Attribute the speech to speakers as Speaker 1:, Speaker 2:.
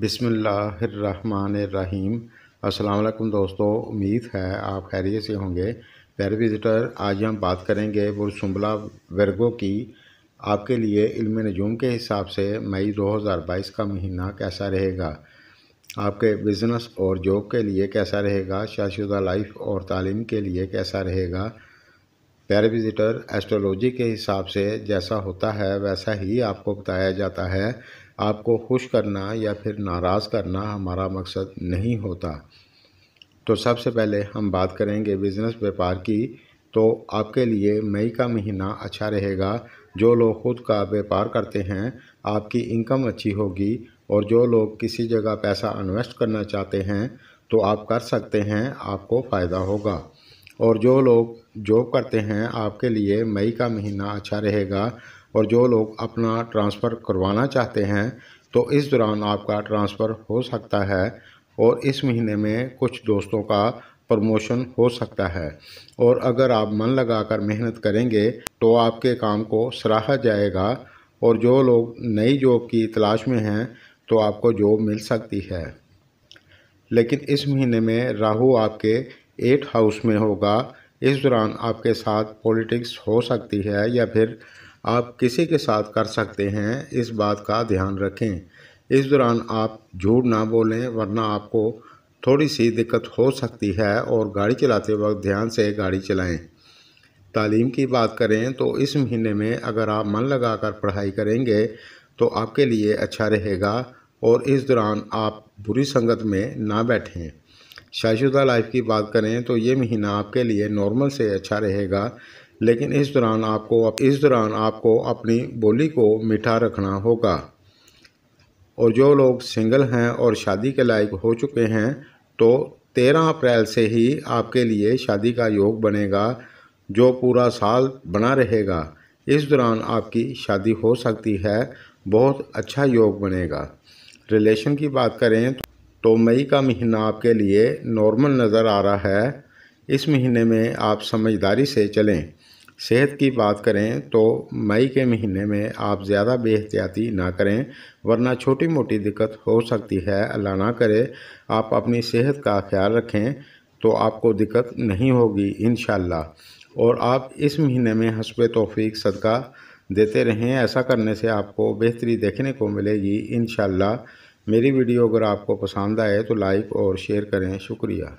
Speaker 1: बिसमीम अस्सलाम दोस्तों उम्मीद है आप खैरियत से होंगे पैर विज़िटर आज हम बात करेंगे बुरसुम्बला वर्गो की आपके लिए इल्म नजूम के हिसाब से मई 2022 का महीना कैसा रहेगा आपके बिज़नेस और जॉब के लिए कैसा रहेगा शाशुदा लाइफ और तालीम के लिए कैसा रहेगा प्यारे विजिटर एस्ट्रोलॉजी के हिसाब से जैसा होता है वैसा ही आपको बताया जाता है आपको खुश करना या फिर नाराज़ करना हमारा मकसद नहीं होता तो सबसे पहले हम बात करेंगे बिज़नेस व्यापार की तो आपके लिए मई का महीना अच्छा रहेगा जो लोग खुद का व्यापार करते हैं आपकी इनकम अच्छी होगी और जो लोग किसी जगह पैसा इन्वेस्ट करना चाहते हैं तो आप कर सकते हैं आपको फ़ायदा होगा और जो लोग जॉब करते हैं आपके लिए मई का महीना अच्छा रहेगा और जो लोग अपना ट्रांसफ़र करवाना चाहते हैं तो इस दौरान आपका ट्रांसफ़र हो सकता है और इस महीने में कुछ दोस्तों का प्रमोशन हो सकता है और अगर आप मन लगाकर मेहनत करेंगे तो आपके काम को सराहा जाएगा और जो लोग नई जॉब की तलाश में हैं तो आपको जॉब मिल सकती है लेकिन इस महीने में राहु आपके एट हाउस में होगा इस दौरान आपके साथ पॉलिटिक्स हो सकती है या फिर आप किसी के साथ कर सकते हैं इस बात का ध्यान रखें इस दौरान आप झूठ ना बोलें वरना आपको थोड़ी सी दिक्कत हो सकती है और गाड़ी चलाते वक्त ध्यान से गाड़ी चलाएं तालीम की बात करें तो इस महीने में अगर आप मन लगाकर पढ़ाई करेंगे तो आपके लिए अच्छा रहेगा और इस दौरान आप बुरी संगत में ना बैठें शादीशुदा लाइफ की बात करें तो ये महीना आपके लिए नॉर्मल से अच्छा रहेगा लेकिन इस दौरान आपको इस दौरान आपको अपनी बोली को मीठा रखना होगा और जो लोग सिंगल हैं और शादी के लायक हो चुके हैं तो तेरह अप्रैल से ही आपके लिए शादी का योग बनेगा जो पूरा साल बना रहेगा इस दौरान आपकी शादी हो सकती है बहुत अच्छा योग बनेगा रिलेशन की बात करें तो तो मई का महीना आपके लिए नॉर्मल नज़र आ रहा है इस महीने में आप समझदारी से चलें सेहत की बात करें तो मई के महीने में आप ज़्यादा बेहतियाती ना करें वरना छोटी मोटी दिक्कत हो सकती है अल्लाह ना करे आप अपनी सेहत का ख्याल रखें तो आपको दिक्कत नहीं होगी इन और आप इस महीने में हसब तोफ़ी सदका देते रहें ऐसा करने से आपको बेहतरी देखने को मिलेगी इन मेरी वीडियो अगर आपको पसंद आए तो लाइक और शेयर करें शुक्रिया